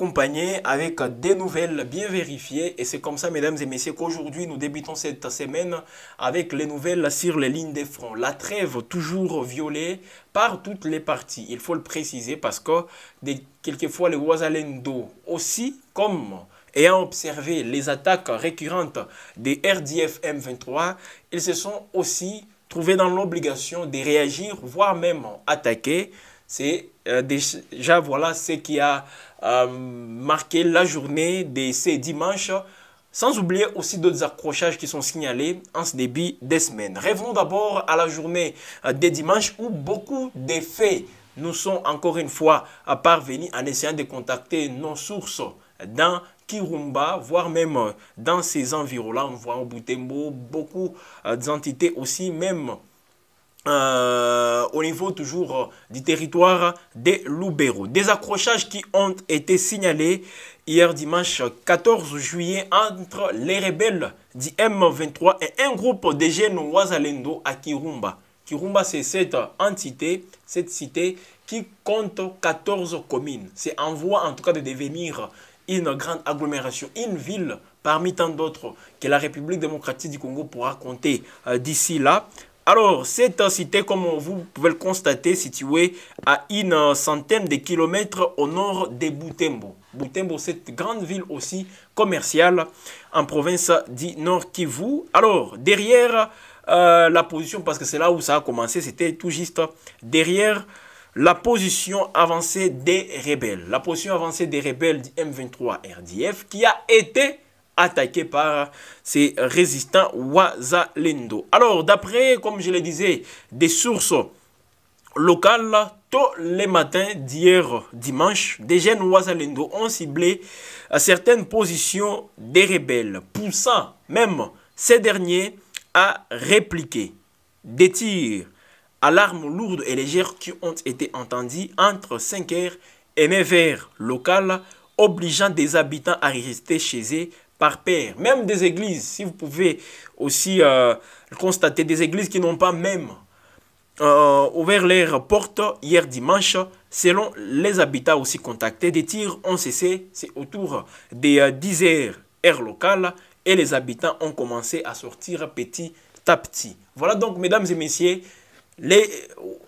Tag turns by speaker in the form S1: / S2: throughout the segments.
S1: accompagné avec des nouvelles bien vérifiées. Et c'est comme ça, mesdames et messieurs, qu'aujourd'hui nous débutons cette semaine avec les nouvelles sur les lignes des fronts. La trêve toujours violée par toutes les parties. Il faut le préciser parce que des, quelquefois les Ouazalendo aussi, comme ayant observé les attaques récurrentes des RDF M23, ils se sont aussi trouvés dans l'obligation de réagir, voire même attaquer. C'est euh, déjà, voilà ce qui a euh, marqué la journée de ces dimanches. Sans oublier aussi d'autres accrochages qui sont signalés en ce début des semaines. Revenons d'abord à la journée euh, des dimanches où beaucoup d'effets nous sont encore une fois parvenus en essayant de contacter nos sources dans Kirumba, voire même dans ces environs-là. On voit au Boutembo beaucoup d'entités aussi, même euh, au niveau toujours euh, du territoire des Lubero Des accrochages qui ont été signalés hier dimanche 14 juillet entre les rebelles du M23 et un groupe de jeunes Ouazalendo à Kirumba. Kirumba, c'est cette entité, cette cité qui compte 14 communes. C'est en voie en tout cas de devenir une grande agglomération, une ville parmi tant d'autres que la République démocratique du Congo pourra compter euh, d'ici là. Alors, cette cité, comme vous pouvez le constater, située à une centaine de kilomètres au nord de Boutembo. Boutembo, cette grande ville aussi commerciale en province du Nord Kivu. Alors, derrière euh, la position, parce que c'est là où ça a commencé, c'était tout juste derrière la position avancée des rebelles. La position avancée des rebelles du M23 RDF qui a été attaqués par ces résistants Wazalendo. Alors, d'après, comme je le disais, des sources locales, tous les matins d'hier dimanche, des jeunes Wazalendo ont ciblé euh, certaines positions des rebelles, poussant même ces derniers à répliquer des tirs à l'arme lourde et légère qui ont été entendus entre 5h et 9h locales, obligeant des habitants à rester chez eux par paire. Même des églises, si vous pouvez aussi euh, constater, des églises qui n'ont pas même euh, ouvert leurs portes hier dimanche, selon les habitants aussi contactés, des tirs ont cessé, c'est autour des 10 euh, heures, locales et les habitants ont commencé à sortir petit à petit. Voilà donc, mesdames et messieurs, les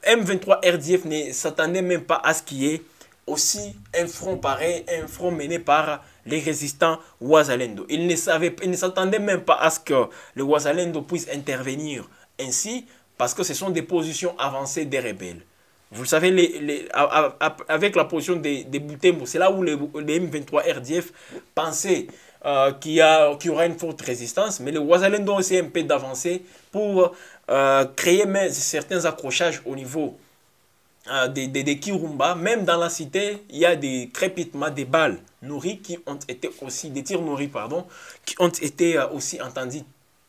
S1: M23 RDF ne s'attendaient même pas à ce qu'il y ait aussi un front pareil, un front mené par les résistants Ouazalendo. Ils ne, savaient, ils ne s'attendaient même pas à ce que le Ouazalendo puisse intervenir ainsi, parce que ce sont des positions avancées des rebelles. Vous le savez, avec la position des, Boutembo, c'est là où les, M23 RDF pensaient euh, qu'il y, qu aura une forte résistance, mais les Ouazalendo ont essayé un peu d'avancer pour euh, créer certains accrochages au niveau euh, des, des, même dans la cité, il y a des crépitements, des balles nourries qui ont été aussi, des tirs nourris, pardon, qui ont été euh, aussi entendus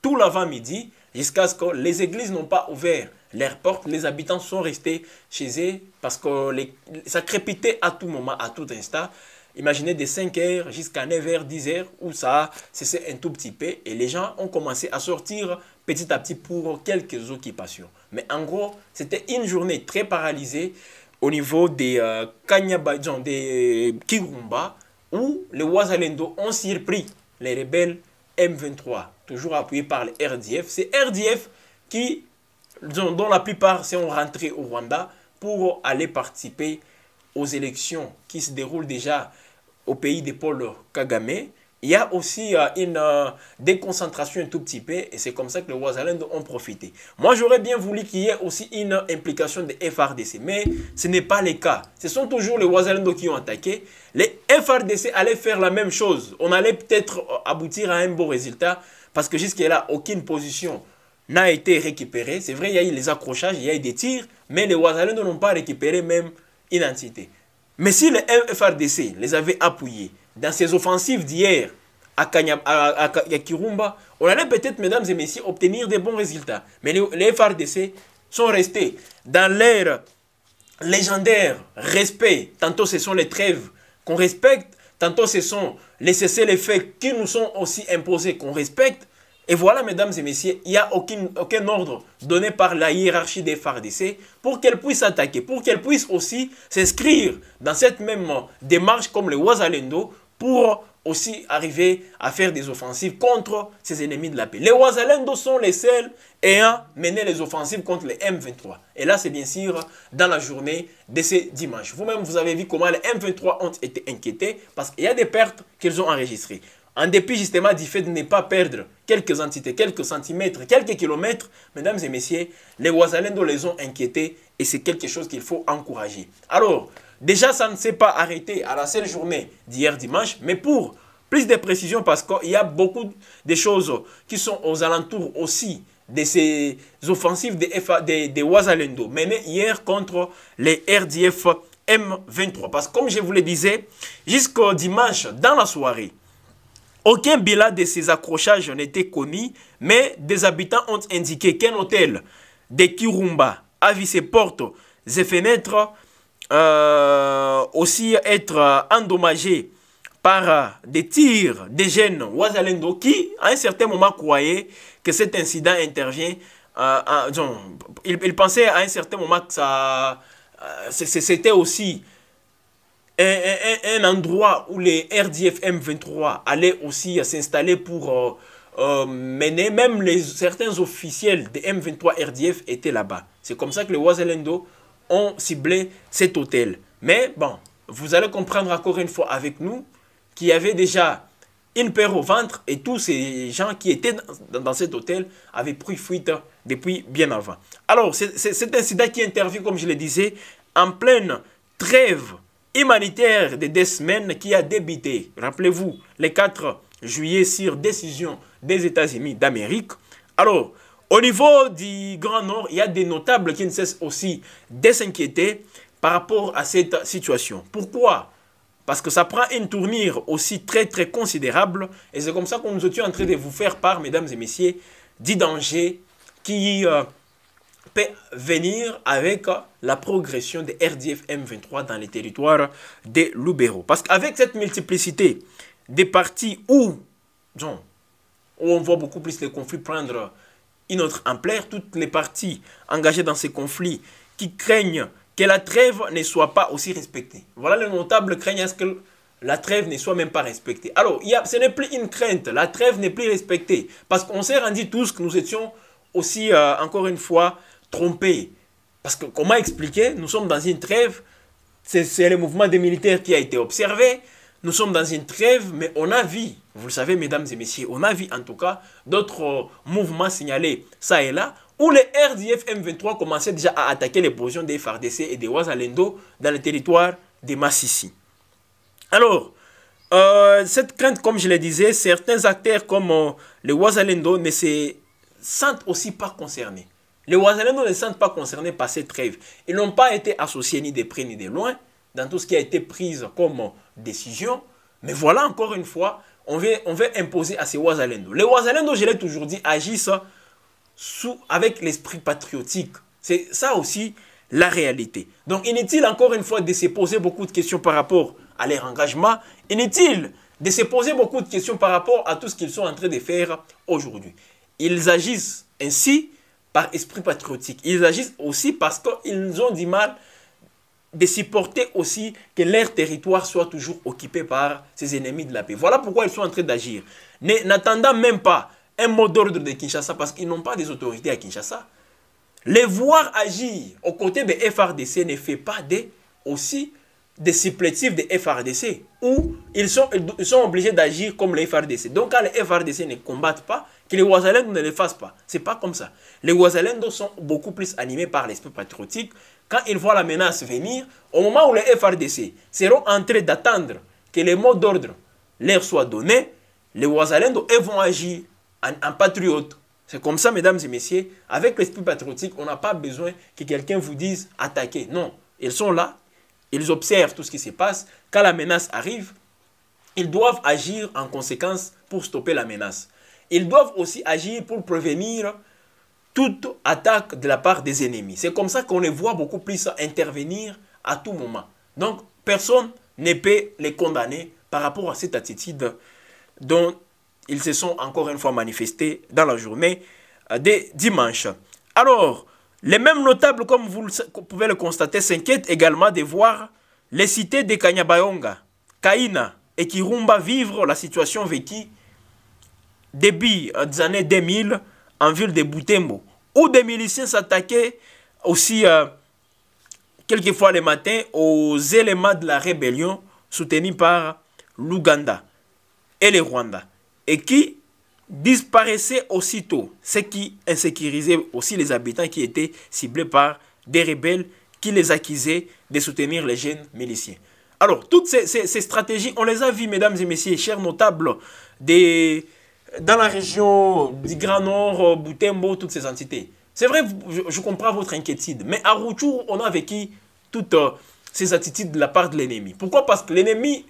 S1: tout l'avant-midi jusqu'à ce que les églises n'ont pas ouvert leurs portes, les habitants sont restés chez eux parce que les, ça crépitait à tout moment, à tout instant. Imaginez des 5h jusqu'à 9h, 10h, où ça c'est un tout petit peu. Et les gens ont commencé à sortir petit à petit pour quelques occupations. Mais en gros, c'était une journée très paralysée au niveau des euh, des Kirumba, où les Ouazalendo ont surpris les rebelles M23, toujours appuyés par les RDF. C'est RDF qui, dont, la plupart sont rentrés au Rwanda pour aller participer aux élections qui se déroulent déjà au pays de Paul Kagame, il y a aussi euh, une euh, déconcentration un tout petit peu et c'est comme ça que les Ouazalendo ont profité. Moi, j'aurais bien voulu qu'il y ait aussi une implication des FRDC, mais ce n'est pas le cas. Ce sont toujours les Ouazalendo qui ont attaqué. Les FRDC allaient faire la même chose. On allait peut-être euh, aboutir à un beau résultat parce que là aucune position n'a été récupérée. C'est vrai, il y a eu les accrochages, il y a eu des tirs, mais les Ouazalendo n'ont pas récupéré même mais si le FRDC les avait appuyés dans ces offensives d'hier à, Kirumba, on allait peut-être, mesdames et messieurs, obtenir des bons résultats. Mais les, FRDC sont restés dans l'ère légendaire, respect. Tantôt ce sont les trêves qu'on respecte, tantôt ce sont les cessez les faits qui nous sont aussi imposés qu'on respecte. Et voilà, mesdames et messieurs, il n'y a aucun ordre donné par la hiérarchie des FARDC pour qu'elle puisse attaquer, pour qu'elles puissent aussi s'inscrire dans cette même démarche comme les Wazalendo pour aussi arriver à faire des offensives contre ces ennemis de la paix. Les Wazalendo sont les seuls ayant mené les offensives contre les M23. Et là, c'est bien sûr dans la journée de ce dimanche. Vous-même, vous avez vu comment les M23 ont été inquiétés parce qu'il y a des pertes qu'ils ont enregistrées en dépit justement du fait de ne pas perdre quelques entités, quelques centimètres, quelques kilomètres, mesdames et messieurs, les Ouazalendo les ont inquiétés et c'est quelque chose qu'il faut encourager. Alors, déjà, ça ne s'est pas arrêté à la seule journée d'hier dimanche, mais pour plus de précisions, parce qu'il y a beaucoup de choses qui sont aux alentours aussi de ces offensives des de, de Ouazalendo menées hier contre les RDF M23. Parce que comme je vous le disais, jusqu'au dimanche, dans la soirée, aucun bilan de ces accrochages n'était connu, mais des habitants ont indiqué qu'un hôtel de Kirumba a vu ses portes et fenêtres euh, aussi être endommagées par des tirs des jeunes Ouazalendo qui, à un certain moment, croyaient que cet incident intervient. Euh, ils, pensaient à un certain moment que euh, c'était aussi un, un, endroit où les RDF M23 allaient aussi s'installer pour euh, euh, mener. Même les, certains officiels des M23 RDF étaient là-bas. C'est comme ça que les Wazelendo ont ciblé cet hôtel. Mais bon, vous allez comprendre encore une fois avec nous qu'il y avait déjà une paire au ventre et tous ces gens qui étaient dans, cet hôtel avaient pris fuite depuis bien avant. Alors, c'est cet incident qui intervient, comme je le disais, en pleine trêve humanitaire des deux semaines qui a débuté, rappelez-vous, le 4 juillet sur décision des États-Unis d'Amérique. Alors, au niveau du Grand Nord, il y a des notables qui ne cessent aussi de s'inquiéter par rapport à cette situation. Pourquoi Parce que ça prend une tournure aussi très très considérable et c'est comme ça qu'on nous étions en train de vous faire part, mesdames et messieurs, du danger qui... Euh, peut venir avec euh, la progression des RDF M23 dans les territoires des Loubéro. Parce qu'avec cette multiplicité des partis où, où on voit beaucoup plus les conflits prendre une autre ampleur, toutes les parties engagées dans ces conflits qui craignent que la trêve ne soit pas aussi respectée. Voilà les notables craignent à ce que la trêve ne soit même pas respectée. Alors, y ce n'est plus une crainte, la trêve n'est plus respectée. Parce qu'on s'est rendu tous que nous étions aussi, euh, encore une fois, trompé. Parce que comment expliquer Nous sommes dans une trêve, c'est le mouvement des militaires qui a été observé, nous sommes dans une trêve, mais on a vu, vous le savez mesdames et messieurs, on a vu en tout cas d'autres euh, mouvements signalés ça et là, où les RDF M23 commençaient déjà à attaquer les positions des FARDC et des Ouazalendo dans le territoire des Massissi. Alors, euh, cette crainte, comme je le disais, certains acteurs comme euh, les Ouazalendo ne se sentent aussi pas concernés. Les Oisalendo ne se sentent pas concernés par cette trêve. Ils n'ont pas été associés ni de près ni de loin dans tout ce qui a été pris comme décision. Mais voilà, encore une fois, on veut, on veut imposer à ces Oisalendo. Les Oisalendo, je l'ai toujours dit, agissent sous, avec l'esprit patriotique. C'est ça aussi la réalité. Donc inutile encore une fois de se poser beaucoup de questions par rapport à leur engagement. Inutile de se poser beaucoup de questions par rapport à tout ce qu'ils sont en train de faire aujourd'hui. Ils agissent ainsi par esprit patriotique. Ils agissent aussi parce qu'ils ont du mal de supporter aussi que leur territoire soit toujours occupé par ces ennemis de la paix. Voilà pourquoi ils sont en train d'agir. N'attendant même pas un mot d'ordre de Kinshasa parce qu'ils n'ont pas des autorités à Kinshasa. Les voir agir aux côtés des FRDC ne fait pas des aussi des supplétifs des FRDC où ils sont, ils sont obligés d'agir comme les FRDC. Donc quand les FRDC ne combattent pas, que les Ouazalendo ne le fassent pas. C'est pas comme ça. Les Ouazalendo sont beaucoup plus animés par l'esprit patriotique. Quand ils voient la menace venir, au moment où les FRDC seront en train d'attendre que les mots d'ordre leur soient donnés, les Ouazalendo eux, vont agir en, patriote. C'est comme ça, mesdames et messieurs. Avec l'esprit patriotique, on n'a pas besoin que quelqu'un vous dise attaquer. Non, ils sont là, ils observent tout ce qui se passe. Quand la menace arrive, ils doivent agir en conséquence pour stopper la menace. Ils doivent aussi agir pour prévenir toute attaque de la part des ennemis. C'est comme ça qu'on les voit beaucoup plus intervenir à tout moment. Donc, personne ne peut les condamner par rapport à cette attitude dont ils se sont encore une fois manifestés dans la journée des dimanches. Alors, les mêmes notables, comme vous pouvez le constater, s'inquiètent également de voir les cités de Kanyabayonga, Kaina et Kirumba vivre la situation vécue début euh, des années 2000 en ville de Boutembo, où des miliciens s'attaquaient aussi euh, quelques fois le matin aux éléments de la rébellion soutenus par l'Ouganda et les Rwanda, et qui disparaissaient aussitôt, ce qui insécurisait aussi les habitants qui étaient ciblés par des rebelles qui les accusaient de soutenir les jeunes miliciens. Alors, toutes ces, stratégies, on les a vues, mesdames et messieurs, chers notables, des, dans la région du Grand Nord, Boutembo, toutes ces entités. C'est vrai, je, comprends votre inquiétude, mais à Routour, on a vécu toutes euh, ces attitudes de la part de l'ennemi. Pourquoi Parce que l'ennemi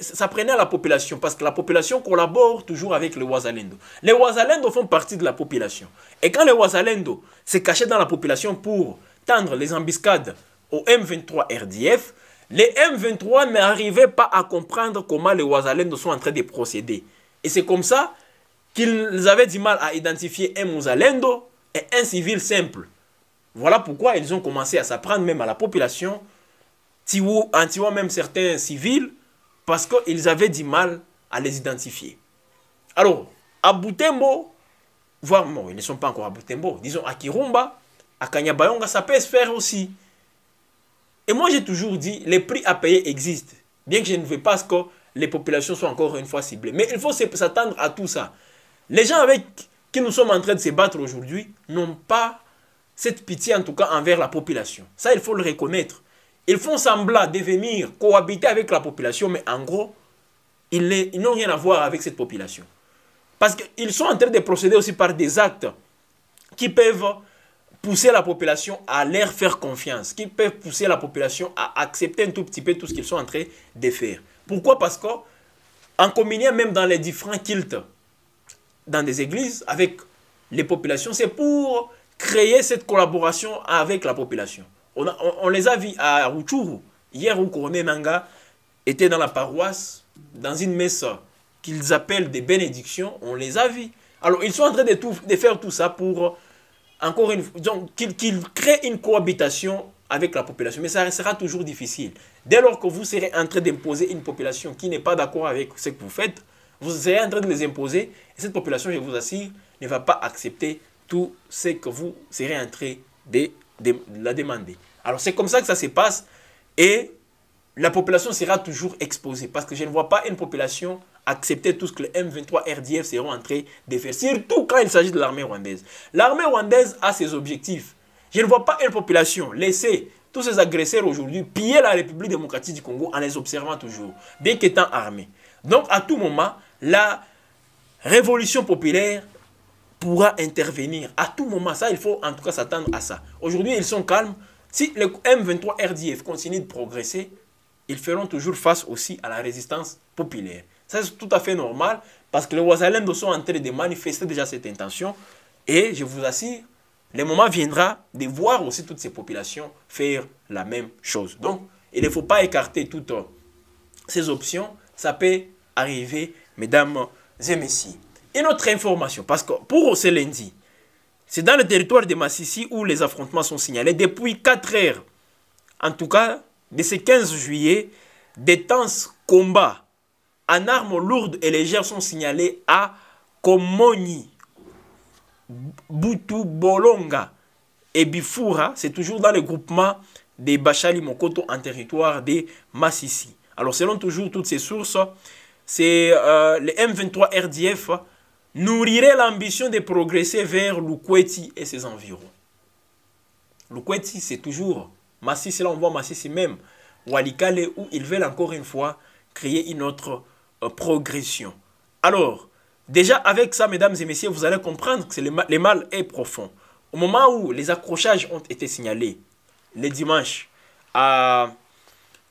S1: ça prenait à la population parce que la population collabore toujours avec les Wazalendo. Les Wazalendo font partie de la population. Et quand les Wazalendo se cachaient dans la population pour tendre les embuscades au M23 RDF, les M23 n'arrivaient pas à comprendre comment les Wazalendo sont en train de procéder. Et c'est comme ça qu'ils avaient du mal à identifier un Wazalendo et un civil simple. Voilà pourquoi ils ont commencé à s'apprendre même à la population, en tuant même certains civils, parce qu'ils avaient du mal à les identifier. Alors, à Boutembo, voire bon, ils ne sont pas encore à Boutembo, disons à Kirumba, à Kanyabayonga, ça peut se faire aussi. Et moi, j'ai toujours dit, les prix à payer existent, bien que je ne veux pas que les populations soient encore une fois ciblées. Mais il faut s'attendre à tout ça. Les gens avec qui nous sommes en train de se battre aujourd'hui n'ont pas cette pitié, en tout cas, envers la population. Ça, il faut le reconnaître. Ils font semblant de venir cohabiter avec la population, mais en gros, ils n'ont rien à voir avec cette population. Parce qu'ils sont en train de procéder aussi par des actes qui peuvent pousser la population à leur faire confiance, qui peuvent pousser la population à accepter un tout petit peu tout ce qu'ils sont en train de faire. Pourquoi Parce qu'en communiant même dans les différents cultes, dans des églises, avec les populations, c'est pour créer cette collaboration avec la population. On, les a vus à Ruchuru. Hier, Ukone Nanga était dans la paroisse, dans une messe qu'ils appellent des bénédictions. On les a vus. Alors, ils sont en train de, faire tout ça pour, encore une donc qu'ils créent une cohabitation avec la population. Mais ça sera toujours difficile. Dès lors que vous serez en train d'imposer une population qui n'est pas d'accord avec ce que vous faites, vous serez en train de les imposer. Et cette population, je vous assure, ne va pas accepter tout ce que vous serez en train de de la demander. Alors c'est comme ça que ça se passe et la population sera toujours exposée parce que je ne vois pas une population accepter tout ce que le M23 RDF seront en train de surtout quand il s'agit de l'armée rwandaise. L'armée rwandaise a ses objectifs. Je ne vois pas une population laisser tous ces agresseurs aujourd'hui piller la République démocratique du Congo en les observant toujours, bien qu'étant armée. Donc à tout moment, la révolution populaire pourra intervenir à tout moment. Ça, il faut en tout cas s'attendre à ça. Aujourd'hui, ils sont calmes. Si le M23 RDF continue de progresser, ils feront toujours face aussi à la résistance populaire. Ça, c'est tout à fait normal parce que les Ouazalendo sont en train de manifester déjà cette intention. Et je vous assure, le moment viendra de voir aussi toutes ces populations faire la même chose. Donc, il ne faut pas écarter toutes euh, ces options. Ça peut arriver, mesdames et messieurs. Une autre information, parce que pour ce lundi, c'est dans le territoire de Massissi où les affrontements sont signalés depuis 4 heures. En tout cas, de ce 15 juillet, des tenses combats en armes lourdes et légères sont signalés à Komoni, Boutou Bolonga et Bifoura. C'est toujours dans le groupement des Bachali Mokoto en territoire de Massissi. Alors selon toujours toutes ces sources, c'est les euh, le M23 RDF nourrirait l'ambition de progresser vers Lukweti et ses environs. Lukweti, c'est toujours Massissi, là on voit Massissi même, Walikale, où ils veulent encore une fois créer une autre euh, progression. Alors, déjà avec ça, mesdames et messieurs, vous allez comprendre que le, le mal est profond. Au moment où les accrochages ont été signalés, les dimanches, à,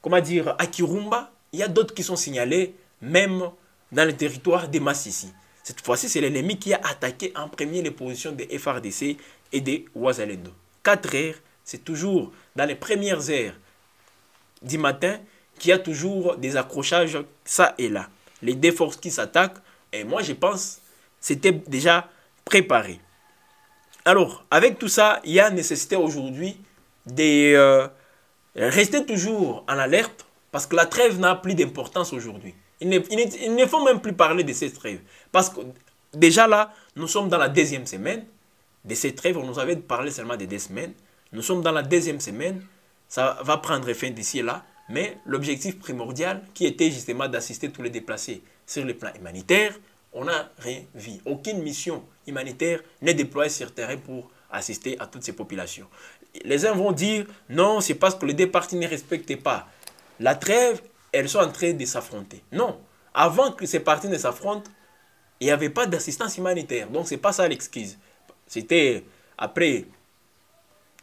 S1: comment dire, à Kirumba, il y a d'autres qui sont signalés, même dans le territoire des Massissi. Cette fois-ci, c'est l'ennemi qui a attaqué en premier les positions des FRDC et des Ouazalendo. 4 heures, c'est toujours dans les premières heures du matin qu'il y a toujours des accrochages ça et là. Les deux forces qui s'attaquent, et moi je pense, c'était déjà préparé. Alors, avec tout ça, il y a nécessité aujourd'hui de euh, rester toujours en alerte parce que la trêve n'a plus d'importance aujourd'hui. Il ne, faut même plus parler de ces trêves. Parce que déjà là, nous sommes dans la deuxième semaine de ces trêves. On nous avait parlé seulement de deux semaines. Nous sommes dans la deuxième semaine. Ça va prendre fin d'ici là. Mais l'objectif primordial, qui était justement d'assister tous les déplacés sur le plan humanitaire, on n'a rien vu. Aucune mission humanitaire n'est déployée sur terrain pour assister à toutes ces populations. Les uns vont dire, non, c'est parce que les deux parties ne respectaient pas la trêve elles sont en train de s'affronter. Non. Avant que ces parties ne s'affrontent, il n'y avait pas d'assistance humanitaire. Donc, ce n'est pas ça l'excuse. C'était après,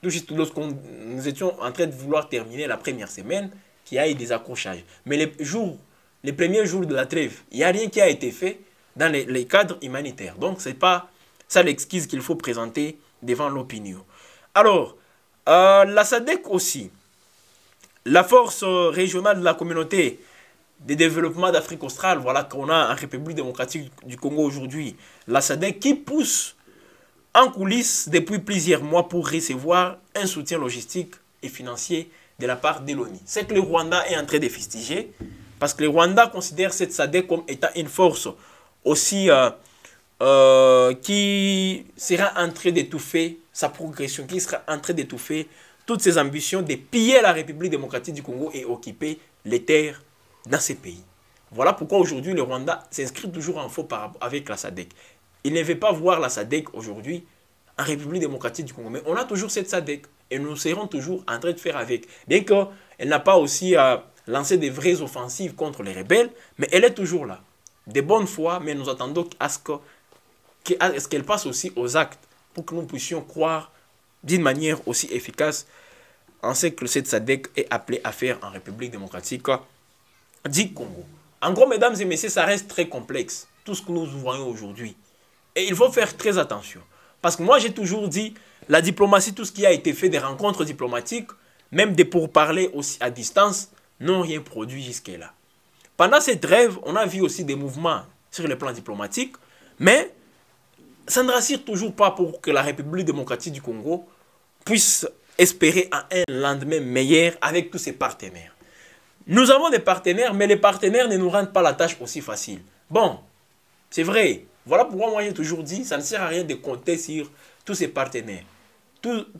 S1: tout juste lorsqu'on nous étions en train de vouloir terminer la première semaine, qu'il y a eu des accrochages. Mais les jours, les premiers jours de la trêve, il n'y a rien qui a été fait dans les, cadres humanitaires. Donc, ce n'est pas ça l'excuse qu'il faut présenter devant l'opinion. Alors, euh, la SADEC aussi, la force régionale de la communauté de développement d'Afrique australe, voilà qu'on a en République démocratique du Congo aujourd'hui, la SADEC, qui pousse en coulisses depuis plusieurs mois pour recevoir un soutien logistique et financier de la part de C'est que le Rwanda est en train de festiger, parce que le Rwanda considère cette SADEC comme étant une force aussi euh, euh, qui sera en train d'étouffer sa progression, qui sera en train d'étouffer toutes ses ambitions de piller la République démocratique du Congo et occuper les terres dans ces pays. Voilà pourquoi aujourd'hui le Rwanda s'inscrit toujours en faux avec la SADEC. Il ne veut pas voir la SADEC aujourd'hui en République démocratique du Congo. Mais on a toujours cette SADEC et nous serons toujours en train de faire avec. Bien qu'elle n'a pas aussi à euh, lancé des vraies offensives contre les rebelles, mais elle est toujours là. De bonne foi, mais nous attendons à ce qu'elle passe aussi aux actes pour que nous puissions croire d'une manière aussi efficace en ce que cette SADEC est appelée à faire en République démocratique du Congo. En gros, mesdames et messieurs, ça reste très complexe, tout ce que nous voyons aujourd'hui. Et il faut faire très attention. Parce que moi, j'ai toujours dit, la diplomatie, tout ce qui a été fait, des rencontres diplomatiques, même des pourparlers aussi à distance, n'ont rien produit jusqu'à là. Pendant cette rêve, on a vu aussi des mouvements sur le plan diplomatique, mais ça ne rassure toujours pas pour que la République démocratique du Congo puisse espérer à un lendemain meilleur avec tous ses partenaires. Nous avons des partenaires, mais les partenaires ne nous rendent pas la tâche aussi facile. Bon, c'est vrai. Voilà pourquoi moi j'ai toujours dit, ça ne sert à rien de compter sur tous ces partenaires. toutes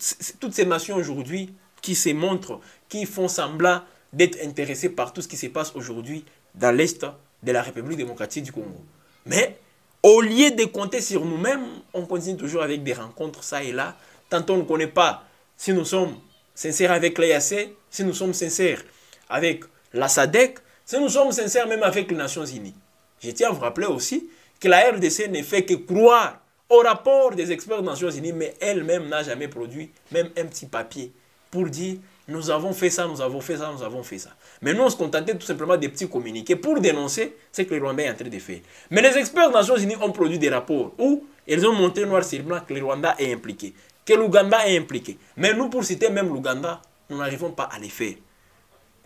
S1: ces nations aujourd'hui qui se montrent, qui font semblant d'être intéressées par tout ce qui se passe aujourd'hui dans l'Est de la République démocratique du Congo. Mais au lieu de compter sur nous-mêmes, on continue toujours avec des rencontres, ça et là. Tant on ne connaît pas si nous sommes sincères avec l'EAC, si nous sommes sincères avec la SADEC, si nous sommes sincères même avec les Nations Unies. Je tiens à vous rappeler aussi que la RDC ne fait que croire au rapport des experts des Nations Unies, mais elle-même n'a jamais produit même un petit papier pour dire nous avons fait ça, nous avons fait ça, nous avons fait ça. Mais nous, on se contentait tout simplement des petits communiqués pour dénoncer ce que les Rwandais sont en train de faire. Mais les experts des Nations Unies ont produit des rapports où ils ont montré noir sur blanc que le Rwanda est impliqué, que l'Ouganda est impliqué. Mais nous, pour citer même l'Ouganda, nous n'arrivons pas à les faire.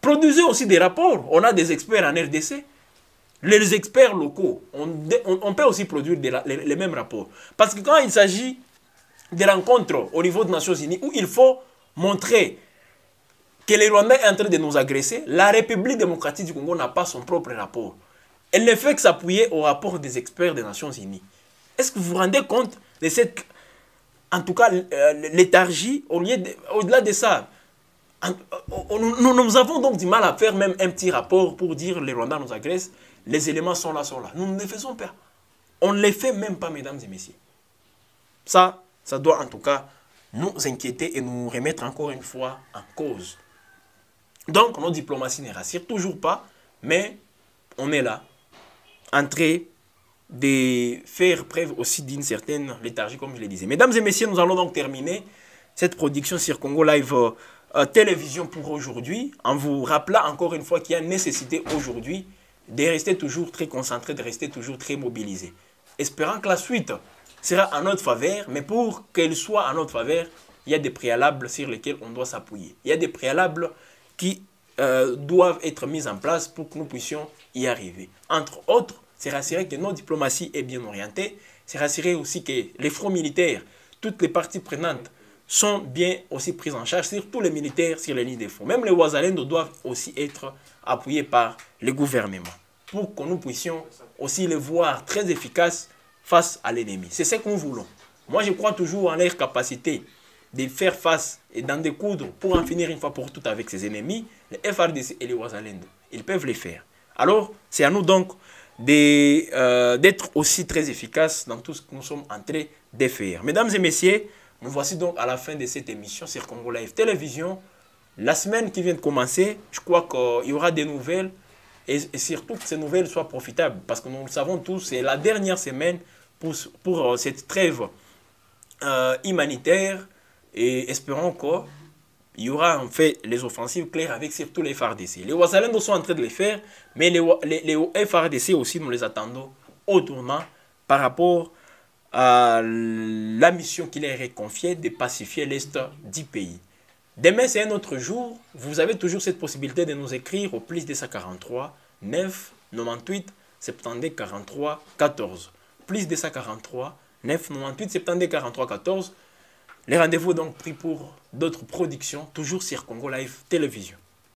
S1: Produisez aussi des rapports. On a des experts en RDC. Les experts locaux, on, on, peut aussi produire les, mêmes rapports. Parce que quand il s'agit de rencontres au niveau des Nations Unies où il faut montrer que les Rwandais sont en train de nous agresser, la République démocratique du Congo n'a pas son propre rapport. Elle ne fait que s'appuyer au rapport des experts des Nations Unies. Est-ce que vous vous rendez compte de cette, en tout cas, euh, léthargie au-delà de, ça euh, nous, nous, avons donc du mal à faire même un petit rapport pour dire les Rwandais nous agressent, les éléments sont là, sont là. Nous ne les faisons pas. On ne les fait même pas, mesdames et messieurs. Ça, ça doit en tout cas nous inquiéter et nous remettre encore une fois en cause. Donc, notre diplomatie ne rassure toujours pas, mais on est là, en train de faire preuve aussi d'une certaine léthargie, comme je le disais. Mesdames et messieurs, nous allons donc terminer cette production sur Congo Live euh, euh, Télévision pour aujourd'hui, en vous rappelant encore une fois qu'il y a nécessité aujourd'hui de rester toujours très concentré, de rester toujours très mobilisé. Espérant que la suite sera en notre faveur, mais pour qu'elle soit en notre faveur, il y a des préalables sur lesquels on doit s'appuyer. Il y a des préalables qui euh, doivent être mises en place pour que nous puissions y arriver. Entre autres, c'est rassurer que notre diplomatie est bien orientée, c'est rassurer aussi que les fronts militaires, toutes les parties prenantes sont bien aussi prises en charge, tous les militaires sur les lignes de front. Même les Ouazalendo doivent aussi être appuyés par le gouvernement pour que nous puissions aussi les voir très efficaces face à l'ennemi. C'est ce qu'on voulons. Moi, je crois toujours en leur capacité de faire face et d'en découdre pour en finir une fois pour toutes avec ses ennemis, les FRDC et les Wazalendo. Ils peuvent les faire. Alors, c'est à nous donc euh, d'être aussi très efficaces dans tout ce que nous sommes en train de faire. Mesdames et messieurs, nous voici donc à la fin de cette émission sur Congo Live Télévision. La semaine qui vient de commencer, je crois qu'il y aura des nouvelles et, surtout que ces nouvelles soient profitables parce que nous le savons tous, c'est la dernière semaine pour, pour euh, cette trêve euh, humanitaire et espérons qu'il il y aura en fait les offensives claires avec surtout les FARDC. Les Ouazalendo sont en train de les faire, mais les, les, aussi, nous les attendons au tournant par rapport à la mission qui leur est confiée de pacifier l'Est du pays. Demain, c'est un autre jour. Vous avez toujours cette possibilité de nous écrire au plus de 43, 9 98 72 43 14. Plus 43, 9 98 72 43 14. Les rendez-vous donc pris pour d'autres productions, toujours sur Congo Live Télévision.